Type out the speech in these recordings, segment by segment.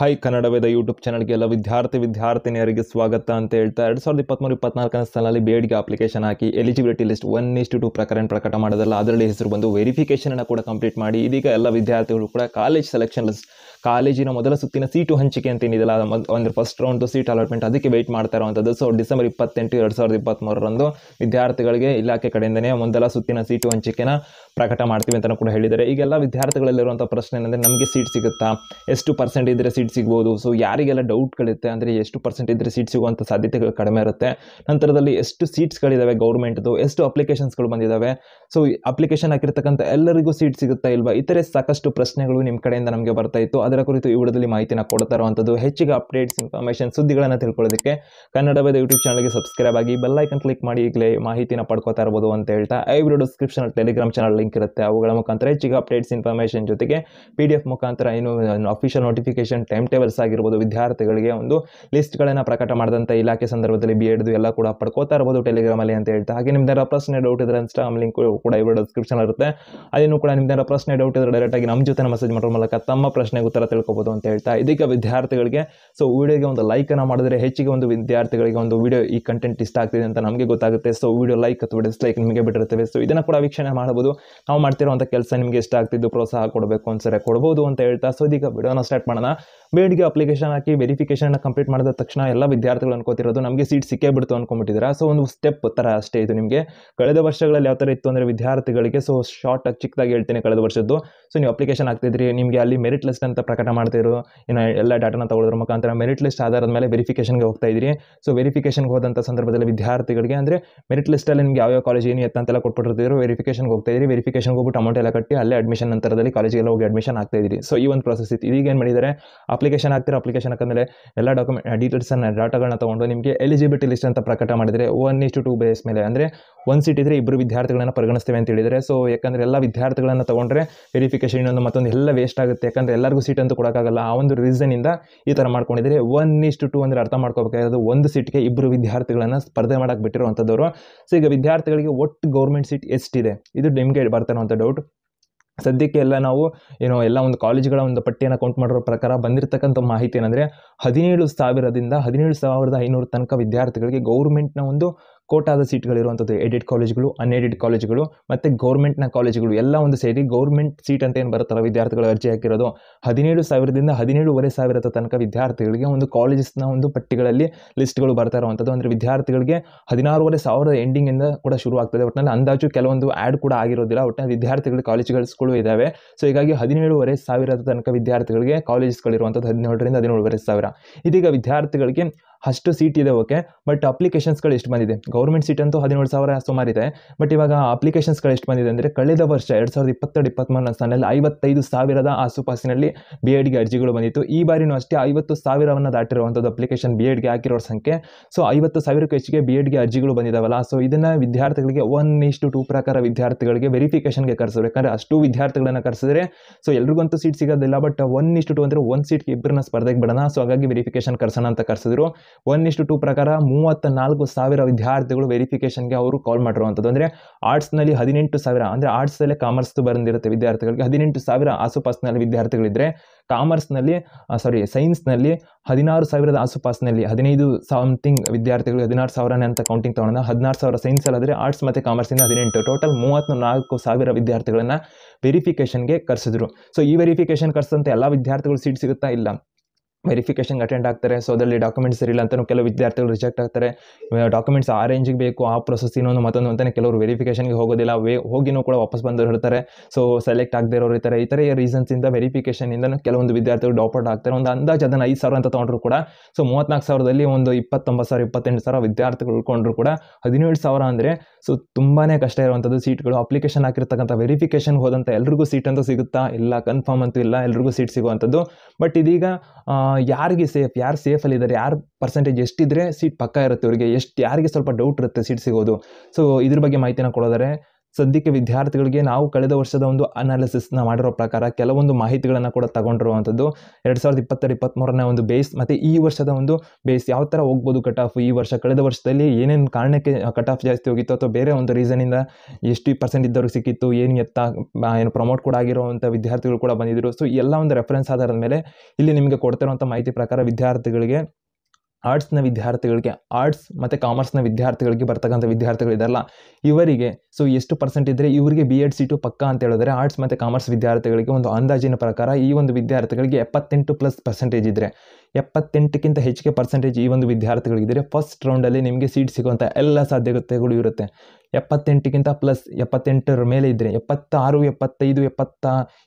high Kannada Veda YouTube ಎಲ್ಲ ವಿದ್ಯಾರ್ಥಿ ವಿದ್ಯಾರ್ಥಿನಿಯರಿಗೆ ಸ್ವಾಗತ ಅಂತ ಹೇಳ್ತಾ ಎರಡು ಸಾವಿರದ ಇಪ್ಪತ್ತ್ಮೂರು ಇಪ್ಪತ್ನಾಲ್ಕನೇ ಸಾಲಲ್ಲಿ ಬೇಡಿಗೆ ಅಪ್ಲಿಕೇಶನ್ ಹಾಕಿ ಎಲಿಜಿಬಿಲಿಟಿ ಲಿಸ್ಟ್ ಒನ್ ಇಷ್ಟು ಟು ಪ್ರಕರಣ ಪ್ರಕಟ ಮಾಡೋದಲ್ಲ ಅದರಲ್ಲಿ ಹೆಸರು ಬಂದು ಅನ್ನು ಕೂಡ ಕಂಪ್ಲೀಟ್ ಮಾಡಿ ಇದೀಗ ಎಲ್ಲ ವಿದ್ಯಾರ್ಥಿಗಳು ಕೂಡ ಕಾಲೇಜ್ ಸೆಲೆಕ್ಷನ್ ಲಿಸ್ಟ್ ಕಾಲೇಜಿನ ಮೊದಲ ಸುತ್ತಿನ ಸೀಟು ಹಂಚಿಕೆ ಅಂತ ಏನಿದೆಲ್ಲ ಅಂದರೆ ಫಸ್ಟ್ ರೌಂಡ್ ಸೀಟ್ ಅಲಾಟ್ಮೆಂಟ್ ಅದಕ್ಕೆ ವೆಯ್ಟ್ ಮಾಡ್ತಾ ಇರುವಂಥದ್ದು ಸೊ ಡಿಸೆಂಬರ್ ಇಪ್ಪತ್ತೆಂಟು ಎರಡು ಸಾವಿರದ ಇಪ್ಪತ್ತ್ಮೂರರಂದು ವಿದ್ಯಾರ್ಥಿಗಳಿಗೆ ಇಲಾಖೆ ಕಡೆಯಿಂದನೇ ಮೊದಲ ಸುತ್ತಿನ ಸೀಟು ಹಂಚಿಕೆನ ಪ್ರಕಟ ಮಾಡ್ತೀವಿ ಅಂತಲೂ ಕೂಡ ಹೇಳಿದ್ದಾರೆ ಈಗೆಲ್ಲ ವಿದ್ಯಾರ್ಥಿಗಳಲ್ಲಿರುವಂಥ ಪ್ರಶ್ನೆ ಏನಂದರೆ ನಮಗೆ ಸೀಟ್ ಸಿಗುತ್ತಾ ಎಷ್ಟು ಪರ್ಸೆಂಟ್ ಇದ್ದರೆ ಸೀಟ್ ಸಿಗ್ಬೋದು ಸೊ ಯಾರಿಗೆಲ್ಲ ಡೌಟ್ಗಳಿರುತ್ತೆ ಅಂದರೆ ಎಷ್ಟು ಪರ್ಸೆಂಟ್ ಇದ್ದರೆ ಸೀಟ್ ಸಿಗುವಂಥ ಸಾಧ್ಯತೆಗಳು ಕಡಿಮೆ ಇರುತ್ತೆ ನಂತರದಲ್ಲಿ ಎಷ್ಟು ಸೀಟ್ಸ್ಗಳಿದ್ದಾವೆ ಗೌರ್ಮೆಂಟ್ದು ಎಷ್ಟು ಅಪ್ಲಿಕೇಶನ್ಸ್ಗಳು ಬಂದಿದ್ದಾವೆ ಸೊ ಅಪ್ಲಿಕೇಶನ್ ಹಾಕಿರ್ತಕ್ಕಂಥ ಎಲ್ಲರಿಗೂ ಸೀಟ್ ಸಿಗುತ್ತಾ ಇಲ್ವಾ ಇತರೆ ಸಾಕಷ್ಟು ಪ್ರಶ್ನೆಗಳು ನಿಮ್ಮ ಕಡೆಯಿಂದ ನಮಗೆ ಬರ್ತಾ ಇತ್ತು ಅದರ ಕುರಿತು ಈ ವಿಡಿಯೋದಲ್ಲಿ ಮಾಹಿತಿನ ಕೊಡ್ತಾ ಇರುವಂಥದ್ದು ಹೆಚ್ಚಿಗೆ ಅಪ್ಡೇಟ್ಸ್ ಇನ್ಫಾರ್ಮೇಷನ್ ಸುದ್ದಿಗಳನ್ನು ತಿಳ್ಕೊಳ್ಳೋದಕ್ಕೆ ಕನ್ನಡ ಯೂಟ್ಯೂಬ್ ಚಾನಲ್ಗೆ ಸಬ್ಸ್ಕ್ರೈಬ್ ಆಗಿ ಬೆಲ್ಲೈಕನ್ ಕ್ಲಿಕ್ ಮಾಡಿ ಈಗಲೇ ಮಾಹಿತಿನ ಪಡ್ಕೋತಾ ಇರ್ಬೋದು ಅಂತ ಹೇಳ್ತಾ ಐ video description Telegram channel link ಇರುತ್ತೆ ಅವುಗಳ ಮುಖಾಂತರ ಹೆಚ್ಚಿಗೆ ಅಪ್ಡೇಟ್ಸ್ ಇನ್ಫಾರ್ಮೇಷನ್ ಜೊತೆಗೆ ಪಿ ಡಿ ಎಫ್ ಮುಖಾಂತರ ಏನು ಅಫಿಷಿಯಲ್ ನೋಟಿಫಿಕೇಶನ್ ಟೈಮ್ ಟೇಬಲ್ಸ್ ಆಗಿರ್ಬೋದು ವಿದ್ಯಾರ್ಥಿಗಳಿಗೆ ಒಂದು ಲಿಸ್ಟ್ಗಳನ್ನು ಪ್ರಕಟ ಮಾಡಿದಂಥ ಇಲಾಖೆ ಸಂದರ್ಭದಲ್ಲಿ ಬಿ ಎಡ್ದು ಎಲ್ಲ ಕೂಡ ಪಡ್ಕೋತಾ ಇರ್ಬೋದು ಟೆಲಿಗ್ರಾಮಲ್ಲಿ ಅಂತ ಹೇಳ್ತಾ ಹಾಗೆ ನಿಮ್ದೇನೋ ಪ್ರಶ್ನೆ ಡೌಟ್ ಇದ್ರೆ ಇನ್ಸ್ಟಾಗ್ರಾಮ್ ಲಿಂಕ್ ಕೂಡ ಇವರು ಡಿಸ್ಕ್ರಿಪ್ಷನ್ ಇರುತ್ತೆ ಅದನ್ನು ಕೂಡ ನಿಮ್ದೆ ಪ್ರಶ್ನೆ ಡೌಟ್ ಇದ್ರೆ ಆಗಿ ನಮ್ಮ ಜೊತೆ ಮೆಸೇಜ್ ಮಾಡೋ ಮೂಲಕ ತಮ್ಮ ಪ್ರಶ್ನೆಗೆ ಉತ್ತರ ತಿಳ್ಕೊಬೋದು ಅಂತ ಹೇಳ್ತಾ ಇದೀಗ ವಿದ್ಯಾರ್ಥಿಗಳಿಗೆ ಸೊ ವಿಡಿಯೋಗೆ ಒಂದು ಲೈಕನ್ನು ಮಾಡಿದ್ರೆ ಹೆಚ್ಚಿಗೆ ಒಂದು ವಿದ್ಯಾರ್ಥಿಗಳಿಗೆ ಒಂದು ವಿಡಿಯೋ ಈ ಕಂಟೆಂಟ್ ಇಷ್ಟ ಆಗ್ತಿದೆ ಅಂತ ನಮಗೆ ಗೊತ್ತಾಗುತ್ತೆ ಸೊ ವಿಡಿಯೋ ಲೈಕ್ ಅಥವಾ ಡಿಸ್ಲೈಕ್ ನಿಮಗೆ ಬಿಟ್ಟಿರುತ್ತೆ ಸೊ ಇದನ್ನು ಕೂಡ ವೀಕ್ಷಣೆ ಮಾಡಬಹುದು ನಾವು ಮಾಡ್ತಿರೋವಂಥ ಕೆಲಸ ನಿಮಗೆ ಇಷ್ಟ ಆಗ್ತಿದ್ದು ಪ್ರೋತ್ಸಾಹ ಕೊಡಬೇಕು ಅನ್ಸರೆ ಕೊಡ್ಬೋದು ಅಂತ ಹೇಳ್ತಾ ಸೊ ಇದೀಗ ವಿಡಿಯೋನ ಸ್ಟಾರ್ಟ್ ಮಾಡೋಣ ಬೇಡಿಗೆ ಅಪ್ಲಿಕೇಶನ್ ಹಾಕಿ ವೆರಿಫಿಕೇಷನ್ನ ಕಂಪ್ಲೀಟ್ ಮಾಡಿದ ತಕ್ಷಣ ಎಲ್ಲ ವಿದ್ಯಾರ್ಥಿಗಳು ಅನ್ಕೋತಿರೋದು ನಮಗೆ ಸೀಟ್ ಸಿಕ್ಕೇ ಬಿಡ್ತು ಅನ್ಕೊಂಡ್ಬಿಟ್ಟಿದ್ದೀರಾ ಸೊ ಒಂದು ಸ್ಟೆಪ್ ಥರ ಅಷ್ಟೇ ಇದು ನಿಮಗೆ ಕಳೆದ ವರ್ಷಗಳಲ್ಲಿ ಯಾವ ಥರ ಇತ್ತು ಅಂದರೆ ವಿದ್ಯಾರ್ಥಿಗಳಿಗೆ ಸೊ ಶಾರ್ಟಾಗಿ ಚಿಕ್ಕದಾಗಿ ಹೇಳ್ತೀನಿ ಕಳೆದ ವರ್ಷದ್ದು ಸೊ ನೀವು ಅಪ್ಲಿಕೇಶನ್ ಹಾಕ್ತಿದ್ರಿ ನಿಮಗೆ ಅಲ್ಲಿ ಮೆರಿಟ್ ಲಿಸ್ಟ್ ಅಂತ ಪ್ರಕಟ ಮಾಡ್ತಿದ್ರು ಇನ್ನು ಎಲ್ಲ ಡಾಟಾನ ತಗೊಳ್ಳೋದ್ರ ಮುಖಾಂತರ ಮೆರಿಟ್ ಲಿಸ್ಟ್ ಆಧಾರದ ಮೇಲೆ ವೆರಿಫಿಕೇಶನ್ಗೆ ಹೋಗ್ತಾ ಇದ್ರಿ ಸೊ ವೆರಿಫಿಕೇಷನ್ಗೆ ಹೋದಂಥ ಸಂದರ್ಭದಲ್ಲಿ ವಿದ್ಯಾರ್ಥಿಗಳಿಗೆ ಅಂದರೆ ಮೆರಿಟ್ ಲಿಸ್ಟಲ್ಲಿ ನಿಮ್ಗೆ ಯಾವ ಯಾವ ಕಾಲೇಜ್ ಏನು ಎತ್ತಂತೆಲ್ಲ ಕೊಟ್ಬಿಟ್ಟಿರ್ತಿದ್ರು ವೆರಿಫಿಕೇಶನ್ಗೆ ಹೋಗ್ತಾ ವೆರಿಫಿಕೇಶನ್ ಹೋಗ್ಬಿಟ್ಟು ಅಮೌಂಟ್ ಎಲ್ಲ ಕಟ್ಟಿ ಅಲ್ಲೇ ಅಡ್ಮಿಷನ್ ನಂತರದಲ್ಲಿ ಕಾಲೇಜಿಗೆಲ್ಲ ಹೋಗಿ ಅಡ್ಮಿಷನ್ ಆಗ್ತಾ ಇದ್ದೀರಿ ಸೊ ಈ ಒಂದು ಪ್ರೊಸೆಸ್ ಇತ್ತು ಈಗ ಏನು ಮಾಡಿದರೆ ಅಪ್ಲಿಕೇಶನ್ ಆಗ್ತಿರೋ ಅಪ್ಲಿಕೇಶನ್ ಹಾಕಂದ್ರೆ ಎಲ್ಲ ಡಾಕ್ಯುಮೆಂಟ್ ಡೀಟೇಲ್ಸನ್ನು ಡಾಟಾಗಳನ್ನ ತೊಗೊಂಡು ನಿಮಗೆ ಎಲಿಜಿಬಿಲಿಟಿ ಲಿಸ್ಟ್ ಅಂತ ಪ್ರಕಟ ಮಾಡಿದರೆ ಒನ್ ಇಷ್ಟು ಟು ಬೇಸ್ ಮೇಲೆ ಅಂದರೆ ಒಂದು ಸೀಟ್ ಇದ್ರೆ ಇಬ್ಬರು ವಿದ್ಯಾರ್ಥಿಗಳನ್ನು ಪರಿಗಣಿಸ್ತೇವೆ ಅಂತ ಹೇಳಿದರೆ ಸೊ ಯಾಕಂದರೆ ಎಲ್ಲ ವಿದ್ಯಾರ್ಥಿಗಳನ್ನು ತೊಗೊಂಡ್ರೆ ವೆರಿಫಿಕೇಶನ್ ಇನ್ನೊಂದು ಮತ್ತೊಂದು ಎಲ್ಲ ವೇಸ್ಟ್ ಆಗುತ್ತೆ ಯಾಕಂದರೆ ಎಲ್ಲರಿಗೂ ಸೀಟ್ ಅಂತ ಕೊಡೋಕ್ಕಾಗಲ್ಲ ಆ ಒಂದು ಇಂದ ಈ ಥರ ಮಾಡ್ಕೊಂಡಿದ್ರೆ ಒನ್ ಇಷ್ಟು ಟು ಅಂದರೆ ಅರ್ಥ ಮಾಡ್ಕೋಬೇಕಾಗಿರೋದು ಒಂದು ಸೀಟ್ಗೆ ಇಬ್ಬರು ವಿದ್ಯಾರ್ಥಿಗಳನ್ನು ಸ್ಪರ್ಧೆ ಮಾಡೋಕ್ಕೆ ಬಿಟ್ಟಿರುವಂಥದ್ದವರು ಸೊ ಈಗ ವಿದ್ಯಾರ್ಥಿಗಳಿಗೆ ಒಟ್ಟು ಗೌರ್ಮೆಂಟ್ ಸೀಟ್ ಎಷ್ಟಿದೆ ಇದು ನಿಮಗೆ ಬರ್ತಾನೋ ಅಂತ ಡೌಟ್ ಸದ್ಯಕ್ಕೆ ಎಲ್ಲ ನಾವು ಏನೋ ಎಲ್ಲ ಒಂದು ಕಾಲೇಜ್ಗಳ ಒಂದು ಪಟ್ಟಿಯನ್ನು ಕೌಂಟ್ ಮಾಡಿರೋ ಪ್ರಕಾರ ಬಂದಿರತಕ್ಕಂಥ ಮಾಹಿತಿ ಏನಂದರೆ ಹದಿನೇಳು ಸಾವಿರದಿಂದ ಹದಿನೇಳು ಸಾವಿರದ ಐನೂರು ತನಕ ವಿದ್ಯಾರ್ಥಿಗಳಿಗೆ ಗೌರ್ಮೆಂಟ್ನ ಒಂದು ಕೋಟಾದ ಸೀಟ್ಗಳಿರುವಂಥದ್ದು ಎಡಿಡ್ ಕಾಲೇಜ್ಗಳು ಅನ್ಎಡಿಡ್ ಕಾಲೇಜ್ಗಳು ಮತ್ತು ಗೌರ್ಮೆಂಟ್ನ ಕಾಲೇಜ್ಗಳು ಎಲ್ಲ ಒಂದು ಸೇರಿ ಗೌರ್ಮೆಂಟ್ ಸೀಟ್ ಅಂತ ಏನು ಬರುತ್ತಲ್ಲ ವಿದ್ಯಾರ್ಥಿಗಳು ಅರ್ಜಿ ಹಾಕಿರೋದು ಹದಿನೇಳು ಸಾವಿರದಿಂದ ಹದಿನೇಳುವರೆ ಸಾವಿರದ ತನಕ ವಿದ್ಯಾರ್ಥಿಗಳಿಗೆ ಒಂದು ಕಾಲೇಜಸ್ನ ಒಂದು ಪಟ್ಟಿಗಳಲ್ಲಿ ಲಿಸ್ಟ್ಗಳು ಬರ್ತಾ ಇರುವಂಥದ್ದು ಅಂದರೆ ವಿದ್ಯಾರ್ಥಿಗಳಿಗೆ ಹದಿನಾರೂವರೆ ಸಾವಿರದ ಎಂಡಿಂಗಿಂದ ಕೂಡ ಶುರು ಆಗ್ತದೆ ಒಟ್ಟಿನಲ್ಲಿ ಅಂದಾಜು ಕೆಲವೊಂದು ಆ್ಯಡ್ ಕೂಡ ಆಗಿರೋದಿಲ್ಲ ಒಟ್ಟಿನಲ್ಲಿ ವಿದ್ಯಾರ್ಥಿಗಳು ಕಾಲೇಜ್ಗಳು ಇದ್ದಾವೆ ಸೊ ಹೀಗಾಗಿ ಹದಿನೇಳುವರೆ ಸಾವಿರದ ತನಕ ವಿದ್ಯಾರ್ಥಿಗಳಿಗೆ ಕಾಲೇಜಸ್ಗಳಿರುವಂಥದ್ದು ಹದಿನೇಳರಿಂದ ಹದಿನೇಳುವರೆ ಸಾವಿರ ಇದೀಗ ವಿದ್ಯಾರ್ಥಿಗಳಿಗೆ ಅಷ್ಟು ಸೀಟ್ ಇದೆ ಓಕೆ ಬಟ್ ಅಪ್ಲಿಕೇಶನ್ಸ್ಗಳು ಎಷ್ಟು ಬಂದಿದೆ ಗೌರ್ಮೆಂಟ್ ಸೀಟ್ ಅಂತೂ ಹದಿನೇಳು ಸಾವಿರ ಸುಮಾರಿದೆ ಬಟ್ ಇವಾಗ ಅಪ್ಲಿಕೇಶನ್ಸ್ಗಳು ಎಷ್ಟು ಬಂದಿದೆ ಅಂದರೆ ಕಳೆದ ವರ್ಷ ಎರಡು ಸಾವಿರದ ಇಪ್ಪತ್ತೆರಡು ಇಪ್ಪತ್ತ್ಮೂರನೇ ಸಾಲಿನಲ್ಲಿ ಐವತ್ತೈದು ಸಾವಿರದ ಆಸುಪಾಸಿನಲ್ಲಿ ಬಿ ಎಡ್ಗೆ ಅರ್ಜಿಗಳು ಬಂದಿತ್ತು ಈ ಬಾರಿನೂ ಅಷ್ಟೇ ಐವತ್ತು ಸಾವಿರವನ್ನು ದಾಟಿರುವಂಥದ್ದು ಅಪ್ಲಿಕೇಶನ್ ಬಿ ಎಡ್ಗೆ ಹಾಕಿರೋ ಸಂಖ್ಯೆ ಸೊ ಐವತ್ತು ಸಾವಿರಕ್ಕೂ ಹೆಚ್ಚಿಗೆ ಬಿ ಎಡ್ಗೆ ಅರ್ಜಿಗಳು ಬಂದಿದ್ದಾವಲ್ಲ ಸೊ ಇದನ್ನು ವಿದ್ಯಾರ್ಥಿಗಳಿಗೆ ಒನ್ ಇಷ್ಟು ಟೂ ಪ್ರಕಾರ ವಿದ್ಯಾರ್ಥಿಗಳಿಗೆ ವೆರಿಫಿಕೇಶನ್ಗೆ ಕರೆಸೋದು ಯಾಕಂದರೆ ಅಷ್ಟು ವಿದ್ಯಾರ್ಥಿಗಳನ್ನು ಕರೆಸಿದ್ರೆ ಸೊ ಎಲ್ರಿಗಂತೂ ಸೀಟ್ ಸಿಗೋದಿಲ್ಲ ಬಟ್ ಒನ್ ಇಷ್ಟು ಟು ಅಂದರೆ ಒಂದು ಸೀಟ್ಗೆ ಇಬ್ಬರನ್ನ ಸ್ಪರ್ಧೆಗೆ ಬಿಡೋಣ ಸೊ ಹಾಗಾಗಿ ವೆರಿಫಿಕೇಶನ್ ಕರೆಸೋಣ ಅಂತ ಕರೆಸಿದ್ರು ಒನ್ ಇಷ್ಟು ಟು ಪ್ರಕಾರ ಮೂವತ್ತ ನಾಲ್ಕು ಸಾವಿರ ವಿದ್ಯಾರ್ಥಿಗಳು ವೆರಿಫಿಕೇಷನ್ಗೆ ಅವರು ಕಾಲ್ ಮಾಡಿರುವಂಥದ್ದು ಅಂದರೆ ಆರ್ಟ್ಸ್ನಲ್ಲಿ ಹದಿನೆಂಟು ಸಾವಿರ ಅಂದರೆ ಆರ್ಟ್ಸಲ್ಲೇ ಕಾಮರ್ಸ್ ಬಂದಿರುತ್ತೆ ವಿದ್ಯಾರ್ಥಿಗಳಿಗೆ ಹದಿನೆಂಟು ಸಾವಿರ ಆಸುಪಾಸ್ನಲ್ಲಿ ವಿದ್ಯಾರ್ಥಿಗಳಿದ್ದರೆ ಕಾಮರ್ಸ್ನಲ್ಲಿ ಸಾರಿ ಸೈನ್ಸ್ನಲ್ಲಿ ಹದಿನಾರು ಸಾವಿರದ ಆಸುಪಾಸಿನಲ್ಲಿ ಹದಿನೈದು ಸಮಥಿಂಗ್ ವಿದ್ಯಾರ್ಥಿಗಳು ಹದಿನಾರು ಸಾವಿರನೇ ಅಂತ ಕೌಂಟಿಂಗ್ ತೊಗೊಂಡ ಹದಿನಾರು ಸಾವಿರ ಸೈನ್ಸಲ್ಲಾದರೆ ಆರ್ಟ್ಸ್ ಮತ್ತು ಕಾಮರ್ಸಿಂದ ಹದಿನೆಂಟು ಟೋಟಲ್ ಮೂವತ್ತು ನಾಲ್ಕು ಸಾವಿರ ವಿದ್ಯಾರ್ಥಿಗಳನ್ನು ವೆರಿಫಿಕೇಷನ್ಗೆ ಕರೆಸಿದ್ರು ಸೊ ಈ ವೆರಿಫಿಕೇಷನ್ ಕರೆಸಿದಂತೆ ಎಲ್ಲ ವಿದ್ಯಾರ್ಥಿಗಳು ಸೀಟ್ ಸಿಗುತ್ತಾ ಇಲ್ಲ ವೆರಿಫಿಕೇಶನ್ಗೆ ಅಟೆಂಡ್ ಆಗ್ತಾರೆ ಸೊ ಅದರಲ್ಲಿ ಡಾಕ್ಯುಮೆಂಟ್ಸ್ ಇರಲಿಲ್ಲ ಅಂತಲೂ ಕೆಲವು ವಿದ್ಯಾರ್ಥಿಗಳು ರಿಜೆಕ್ಟ್ ಆಗ್ತಾರೆ ಡಾಕ್ಯುಮೆಂಟ್ಸ್ ಆ ರೇಂಜಿಗೆ ಬೇಕು ಆ ಪ್ರೊಸೆಸ್ ಇನ್ನೊಂದು ಮತ್ತೊಂದು ಅಂತಲೇ ಕೆಲವರು ವೆರಿಫಿಕೇಷನ್ಗೆ ಹೋಗೋದಿಲ್ಲ ವೇ ಹೋಗಿನೂ ಕೂಡ ವಾಪಸ್ ಬಂದವರು ಹೇಳ್ತಾರೆ ಸೊ ಸೆಲೆಕ್ಟ್ ಆಗದೆ ಇರೋರು ಇರ್ತಾರೆ ಈ ಥರ ರೀಸನ್ಸಿಂದ ಇಂದ ಕೆಲವೊಂದು ವಿದ್ಯಾರ್ಥಿಗಳು ಡ್ರಾಪ್ ಔಟ್ ಆಗ್ತಾರೆ ಒಂದು ಅಂದಾಜು ಅದನ್ನು ಐದು ಸಾವಿರ ಅಂತ ತೊಗೊಂಡ್ರು ಕೂಡ ಸೊ ಮೂವತ್ತ್ನಾಲ್ಕು ಸಾವಿರದಲ್ಲಿ ಒಂದು ಇಪ್ಪತ್ತೊಂಬತ್ತು ಸಾವಿರ ಇಪ್ಪತ್ತೆಂಟು ಸಾವಿರ ವಿದ್ಯಾರ್ಥಿಗಳು ಉಳ್ಕೊಂಡ್ರು ಕೂಡ ಹದಿನೇಳು ಸಾವಿರ ಅಂದರೆ ಸೊ ತುಂಬಾ ಕಷ್ಟ ಇರುವಂಥದ್ದು ಸೀಟ್ಗಳು ಅಪ್ಲಿಕೇಶನ್ ಹಾಕಿರ್ತಕ್ಕಂಥ ವೆರಿಫಿಕೇಷನ್ಗೆ ಹೋದಂಥ ಎಲ್ರಿಗೂ ಸೀಟ್ ಅಂತ ಸಿಗುತ್ತಾ ಇಲ್ಲ ಕನ್ಫರ್ಮ್ ಅಂತೂ ಇಲ್ಲ ಎಲ್ರಿಗೂ ಸೀಟ್ ಸಿಗುವಂಥದ್ದು ಬಟ್ ಇದೀಗ ಯಾರಿಗೆ ಸೇಫ್ ಯಾರು ಇದ್ದಾರೆ ಯಾರು ಪರ್ಸೆಂಟೇಜ್ ಎಷ್ಟಿದ್ರೆ ಸೀಟ್ ಪಕ್ಕ ಇರುತ್ತೆ ಅವರಿಗೆ ಎಷ್ಟು ಯಾರಿಗೆ ಸ್ವಲ್ಪ ಡೌಟ್ ಇರುತ್ತೆ ಸೀಟ್ ಸಿಗೋದು ಸೊ ಇದ್ರ ಬಗ್ಗೆ ಮಾಹಿತಿನ ಕೊಡೋದಾರೆ ಸದ್ಯಕ್ಕೆ ವಿದ್ಯಾರ್ಥಿಗಳಿಗೆ ನಾವು ಕಳೆದ ವರ್ಷದ ಒಂದು ಅನಾಲಿಸಿಸ್ನ ಮಾಡಿರೋ ಪ್ರಕಾರ ಕೆಲವೊಂದು ಮಾಹಿತಿಗಳನ್ನು ಕೂಡ ತಗೊಂಡಿರುವಂಥದ್ದು ಎರಡು ಸಾವಿರದ ಇಪ್ಪತ್ತೆರಡು ಇಪ್ಪತ್ತ್ಮೂರನೇ ಒಂದು ಬೇಸ್ ಮತ್ತು ಈ ವರ್ಷದ ಒಂದು ಬೇಸ್ ಯಾವ ಥರ ಹೋಗ್ಬೋದು ಕಟ್ ಆಫ್ ಈ ವರ್ಷ ಕಳೆದ ವರ್ಷದಲ್ಲಿ ಏನೇನು ಕಾರಣಕ್ಕೆ ಕಟ್ ಆಫ್ ಜಾಸ್ತಿ ಹೋಗಿತ್ತು ಅಥವಾ ಬೇರೆ ಒಂದು ರೀಸನಿಂದ ಎಷ್ಟು ಪರ್ಸೆಂಟ್ ಇದ್ದವ್ರಿಗೆ ಸಿಕ್ಕಿತ್ತು ಏನು ಎತ್ತ ಏನು ಪ್ರಮೋಟ್ ಕೂಡ ಆಗಿರುವಂಥ ವಿದ್ಯಾರ್ಥಿಗಳು ಕೂಡ ಬಂದಿದ್ದರು ಸೊ ಎಲ್ಲ ಒಂದು ರೆಫರೆನ್ಸ್ ಆಧಾರದ ಮೇಲೆ ಇಲ್ಲಿ ನಿಮಗೆ ಕೊಡ್ತಿರುವಂಥ ಮಾಹಿತಿ ಪ್ರಕಾರ ವಿದ್ಯಾರ್ಥಿಗಳಿಗೆ ಆರ್ಟ್ಸ್ನ ವಿದ್ಯಾರ್ಥಿಗಳಿಗೆ ಆರ್ಟ್ಸ್ ಮತ್ತು ಕಾಮರ್ಸ್ನ ವಿದ್ಯಾರ್ಥಿಗಳಿಗೆ ಬರ್ತಕ್ಕಂಥ ವಿದ್ಯಾರ್ಥಿಗಳಿದಾರಲ್ಲ ಇವರಿಗೆ ಸೊ ಎಷ್ಟು ಪರ್ಸೆಂಟ್ ಇದ್ದರೆ ಇವರಿಗೆ ಬಿ ಎಡ್ ಸೀಟು ಪಕ್ಕ ಅಂತ ಹೇಳಿದ್ರೆ ಆರ್ಟ್ಸ್ ಮತ್ತು ಕಾಮರ್ಸ್ ವಿದ್ಯಾರ್ಥಿಗಳಿಗೆ ಒಂದು ಅಂದಾಜಿನ ಪ್ರಕಾರ ಈ ಒಂದು ವಿದ್ಯಾರ್ಥಿಗಳಿಗೆ ಎಪ್ಪತ್ತೆಂಟು ಪ್ಲಸ್ ಪರ್ಸೆಂಟೇಜ್ ಇದ್ದರೆ ಎಪ್ಪತ್ತೆಂಟಕ್ಕಿಂತ ಹೆಚ್ಚಿಗೆ ಪರ್ಸೆಂಟೇಜ್ ಈ ಒಂದು ವಿದ್ಯಾರ್ಥಿಗಳಿಗಿದ್ದರೆ ಫಸ್ಟ್ ರೌಂಡಲ್ಲಿ ನಿಮಗೆ ಸೀಟ್ ಸಿಗುವಂಥ ಎಲ್ಲ ಸಾಧ್ಯತೆಗಳು ಇರುತ್ತೆ ಎಪ್ಪತ್ತೆಂಟಕ್ಕಿಂತ ಪ್ಲಸ್ ಎಪ್ಪತ್ತೆಂಟರ ಮೇಲೆ ಇದ್ದರೆ ಎಪ್ಪತ್ತಾರು ಎಪ್ಪತ್ತೈದು ಎಪ್ಪತ್ತ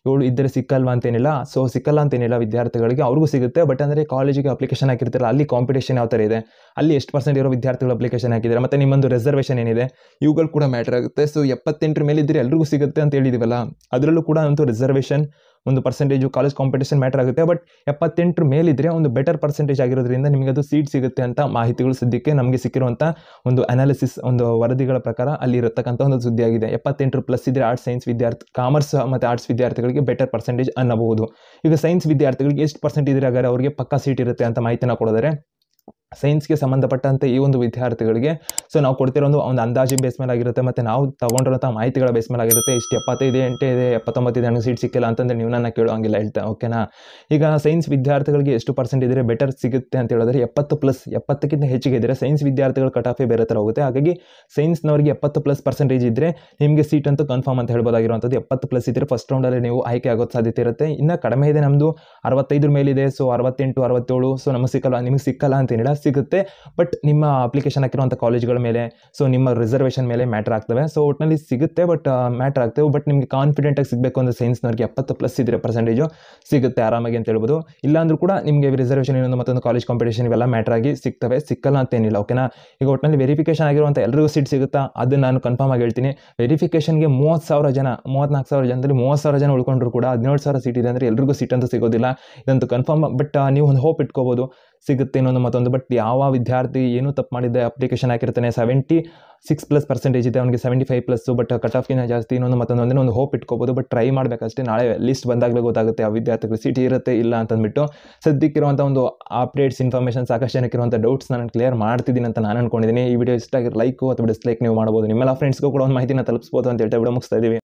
ಏಳು ಇದ್ದರೆ ಸಿಕ್ಕಲ್ವಾ ಅಂತೇನಿಲ್ಲ ಸೊ ಸಿಕ್ಕಲ್ಲ ಅಂತೇನಿಲ್ಲ ವಿದ್ಯಾರ್ಥಿಗಳಿಗೆ ಅವ್ರಿಗೂ ಸಿಗುತ್ತೆ ಬಟ್ ಅಂದರೆ ಕಾಲೇಜಿಗೆ ಅಪ್ಲಿಕೇಶನ್ ಹಾಕಿರ್ತಾರೆ ಅಲ್ಲಿ ಕಾಂಪಿಟೇಷನ್ ಯಾವ ಥರ ಇದೆ ಅಲ್ಲಿ ಎಷ್ಟು ಪರ್ಸೆಂಟ್ ಇರೋ ವಿದ್ಯಾರ್ಥಿಗಳು ಅಪ್ಲಿಕೇಶನ್ ಹಾಕಿದ್ದಾರೆ ಮತ್ತು ನಿಮ್ಮೊಂದು ರಿಸರ್ವೇಷನ್ ಏನಿದೆ ಇವುಗಳು ಕೂಡ ಮ್ಯಾಟರ್ ಆಗುತ್ತೆ ಸೊ ಎಪ್ಪತ್ತೆಂಟರ ಮೇಲೆ ಇದ್ದರೆ ಎಲ್ರಿಗೂ ಸಿಗುತ್ತೆ ಅಂತ ಹೇಳಿದಿವಲ್ಲ ಅದರಲ್ಲೂ ಕೂಡ ಅಂತೂ ರಿಸರ್ವೇಷನ್ ಒಂದು ಪರ್ಸೆಂಟೇಜು ಕಾಲೇಜ್ ಕಾಂಪಿಟೇಷನ್ ಮ್ಯಾಟರ್ ಆಗುತ್ತೆ ಬಟ್ ಎಪ್ಪತ್ತೆಂಟರ ಮೇಲಿದ್ದರೆ ಒಂದು ಬೆಟರ್ ಪರ್ಸೆಂಟೇಜ್ ಆಗಿರೋದ್ರಿಂದ ನಿಮಗೆ ಅದು ಸೀಟ್ ಸಿಗುತ್ತೆ ಅಂತ ಮಾಹಿತಿಗಳು ಸದ್ಯಕ್ಕೆ ನಮಗೆ ಸಿಕ್ಕಿರುವಂಥ ಒಂದು ಅನಾಲಿಸಿಸ್ ಒಂದು ವರದಿಗಳ ಪ್ರಕಾರ ಅಲ್ಲಿ ಇರತಕ್ಕಂಥ ಒಂದು ಆಗಿದೆ ಎಪ್ಪತ್ತೆಂಟರು ಪ್ಲಸ್ ಇದ್ದರೆ ಆರ್ಟ್ಸ್ ಸೈನ್ಸ್ ವಿದ್ಯಾರ್ಥಿ ಕಾಮರ್ಸ್ ಮತ್ತು ಆರ್ಟ್ಸ್ ವಿದ್ಯಾರ್ಥಿಗಳಿಗೆ ಬೆಟರ್ ಪರ್ಸೆಂಟೇಜ್ ಅನ್ನಬಹುದು ಈಗ ಸೈನ್ಸ್ ವಿದ್ಯಾರ್ಥಿಗಳಿಗೆ ಎಷ್ಟು ಪರ್ಸೆಂಟ್ ಇದ್ರೆ ಹಾಗಾದ್ರೆ ಅವರಿಗೆ ಪಕ್ಕಾ ಸೀಟ್ ಇರುತ್ತೆ ಅಂತ ಮಾಹಿತಿನ ಕೊಡೋದರೆ ಸೈನ್ಸ್ಗೆ ಸಂಬಂಧಪಟ್ಟಂತೆ ಈ ಒಂದು ವಿದ್ಯಾರ್ಥಿಗಳಿಗೆ ಸೊ ನಾವು ಕೊಡ್ತಿರೋ ಒಂದು ಅಂದಾಜು ಬೇಸ್ ಮೇಲೆ ಆಗಿರುತ್ತೆ ಮತ್ತು ನಾವು ತೊಗೊಂಡಿರೋಂಥ ಮಾಹಿತಿಗಳ ಬೇಸ್ ಮೇಲೆ ಆಗಿರುತ್ತೆ ಇಷ್ಟು ಎಪ್ಪತ್ತೈದು ಎಂಟು ಇದೆ ಎಪ್ಪತ್ತೊಂಬತ್ತಿದೆ ನನಗೆ ಸೀಟ್ ಸಿಕ್ಕಿಲ್ಲ ಅಂತಂದರೆ ನೀವು ನನ್ನ ಕೇಳೋಂಗಿಲ್ಲ ಹೇಳ್ತಾ ಓಕೆನಾ ಈಗ ಸೈನ್ಸ್ ವಿದ್ಯಾರ್ಥಿಗಳಿಗೆ ಎಷ್ಟು ಪರ್ಸೆಂಟ್ ಇದ್ದರೆ ಬೆಟರ್ ಸಿಗುತ್ತೆ ಅಂತ ಹೇಳಿದ್ರೆ ಎಪ್ಪತ್ತು ಪ್ಲಸ್ ಎಪ್ಪತ್ತಕ್ಕಿಂತ ಹೆಚ್ಚಿಗೆ ಇದ್ದರೆ ಸೈನ್ಸ್ ವಿದ್ಯಾರ್ಥಿಗಳ ಕಟ್ ಆಫೇ ಬೇರೆ ಥರ ಹೋಗುತ್ತೆ ಹಾಗಾಗಿ ಸೈನ್ಸ್ನವರಿಗೆ ಎಪ್ಪತ್ತು ಪ್ಲಸ್ ಪರ್ಸೆಂಟೇಜ್ ಇದ್ದರೆ ನಿಮಗೆ ಸೀಟ್ ಅಂತೂ ಕನ್ಫರ್ಮ್ ಅಂತ ಹೇಳ್ಬೋದಾಗಿರುವಂಥದ್ದು ಎಪ್ಪತ್ತು ಪ್ಲಸ್ ಇದ್ದರೆ ಫಸ್ಟ್ ರೌಂಡಲ್ಲಿ ನೀವು ಆಯ್ಕೆ ಆಗೋದು ಸಾಧ್ಯತೆ ಇರುತ್ತೆ ಇನ್ನು ಕಡಿಮೆ ಇದೆ ನಮ್ಮದು ಅರವತ್ತೈದರ ಮೇಲಿದೆ ಸೊ ಅರವತ್ತೆಂಟು ಅರವತ್ತೇಳು ಸೊ ನಮಗೆ ಸಿಕ್ಕಲ್ಲ ನಿಮಗೆ ಸಿಕ್ಕಲ್ಲ ಅಂತ ಅಂತೇನಿಲ್ಲ ಸಿಗುತ್ತೆ ಬಟ್ ನಿಮ್ಮ ಅಪ್ಲಿಕೇಶನ್ ಹಾಕಿರುವಂಥ ಕಾಲೇಜ್ಗಳ ಮೇಲೆ ಸೊ ನಿಮ್ಮ ರಿಸರ್ವೇಷನ್ ಮೇಲೆ ಮ್ಯಾಟರ್ ಆಗ್ತವೆ ಸೊ ಒಟ್ನಲ್ಲಿ ಸಿಗುತ್ತೆ ಬಟ್ ಮ್ಯಾಟರ್ ಆಗ್ತವೆ ಬಟ್ ನಿಮಗೆ ಕಾನ್ಫಿಡೆಂಟಾಗಿ ಸಿಗಬೇಕು ಅಂದರೆ ಸೈನ್ಸ್ನವ್ರಿಗೆ ಎಪ್ಪತ್ತು ಪ್ಲಸ್ ಇದ್ರೆ ಪರ್ಸೆಂಟೇಜು ಸಿಗುತ್ತೆ ಆರಾಮಾಗಿ ಅಂತ ಹೇಳ್ಬೋದು ಇಲ್ಲಾಂದ್ರೂ ಕೂಡ ನಿಮಗೆ ರಿಸರ್ವೇಷನ್ ಇನ್ನೊಂದು ಮತ್ತೊಂದು ಕಾಲೇಜ್ ಕಾಂಪಿಟೇಷನ್ ಇವೆಲ್ಲ ಮ್ಯಾಟರ್ ಆಗಿ ಸಿಗ್ತವೆ ಸಿಕ್ಕಲ್ಲ ಅಂತ ಏನಿಲ್ಲ ಓಕೆನಾ ಈಗ ಒಟ್ನಲ್ಲಿ ವೆರಿಫಿಕೇಶನ್ ಆಗಿರುವಂಥ ಎಲ್ಲರಿಗೂ ಸೀಟ್ ಸಿಗುತ್ತಾ ಅದು ನಾನು ಕನ್ಫರ್ಮ್ ಆಗಿ ಹೇಳ್ತೀನಿ ವೆರಿಫಿಕೇಶನ್ಗೆ ಮೂವತ್ತು ಸಾವಿರ ಜನ ಮೂವತ್ತ್ನಾಲ್ಕು ಸಾವಿರ ಜನದಲ್ಲಿ ಮೂವತ್ತು ಸಾವಿರ ಜನ ಉಳ್ಕೊಂಡ್ರು ಕೂಡ ಹದಿನೇಳು ಸಾವಿರ ಸೀಟ್ ಇದೆ ಅಂದರೆ ಎಲ್ಲರಿಗೂ ಸೀಟ್ ಅಂತೂ ಸಿಗೋದಿಲ್ಲ ಇದಂತೂ ಕನ್ಫರ್ಮ್ ಬಟ್ ನೀವು ಒಂದು ಹೋಪ್ ಇಟ್ಕೋಬೋದು ಸಿಗುತ್ತೆ ಇನ್ನೊಂದು ಮತ್ತೊಂದು ಬಟ್ ಯಾವ ವಿದ್ಯಾರ್ಥಿ ಏನು ತಪ್ಪು ಮಾಡಿದ್ದೆ ಅಪ್ಲಿಕೇಶನ್ ಹಾಕಿರ್ತಾನೆ ಸೆವೆಂಟಿ ಸಿಕ್ಸ್ ಪ್ಲಸ್ ಪರ್ಸೆಂಟೇಜ್ ಇದೆ ಅವನಿಗೆ seventy five plus but cut ಆಫ್ಗಿನ ಜಾಸ್ತಿ ಇನ್ನೊಂದು ಮತ್ತೊಂದು ಅಂದರೆ ಒಂದು ಹೋಪ್ ಇಟ್ಕೋಬೋದು ಬಟ್ ಟ್ರೈ ಮಾಡಬೇಕಷ್ಟೇ ನಾಳೆ ಲಿಸ್ಟ್ ಬಂದಾಗಲೇ ಗೊತ್ತಾಗುತ್ತೆ ಆ ವಿದ್ಯಾರ್ಥಿಗಳು ಸೀಟಿ ಇರುತ್ತೆ ಇಲ್ಲ ಅಂತಂದ್ಬಿಟ್ಟು ಸದ್ಯಕ್ಕಿರುವಂಥ ಒಂದು ಅಪ್ಡೇಟ್ಸ್ ಇನ್ಫಾರ್ಮೇಷನ್ ಸಾಕಷ್ಟು ಏನಕ್ಕಿರುವಂಥ ಡೌಟ್ಸ್ ನಾನು ಕ್ಲಿಯರ್ ಮಾಡ್ತಿದ್ದೀನಿ ಅಂತ ನಾನು ಅನ್ಕೊಂಡಿದ್ದೀನಿ ಈ ವಿಡಿಯೋ ಇಷ್ಟ ಲೈಕು ಅಥವಾ ಡಿಸ್ಲೈಕ್ ನೀವು ಮಾಡ್ಬೋದು ನಿಮ್ಮೆಲ್ಲ ಫ್ರೆಂಡ್ಸ್ಗೂ ಕೂಡ ಒಂದು ಮಾಹಿತಿನ ತಲುಪಿಸ್ಬೋದು ಅಂತ ಹೇಳ್ತಾ ವಿಡಿಯೋ ಮುಗಿಸ್ತಾ ಇದ್ದೀವಿ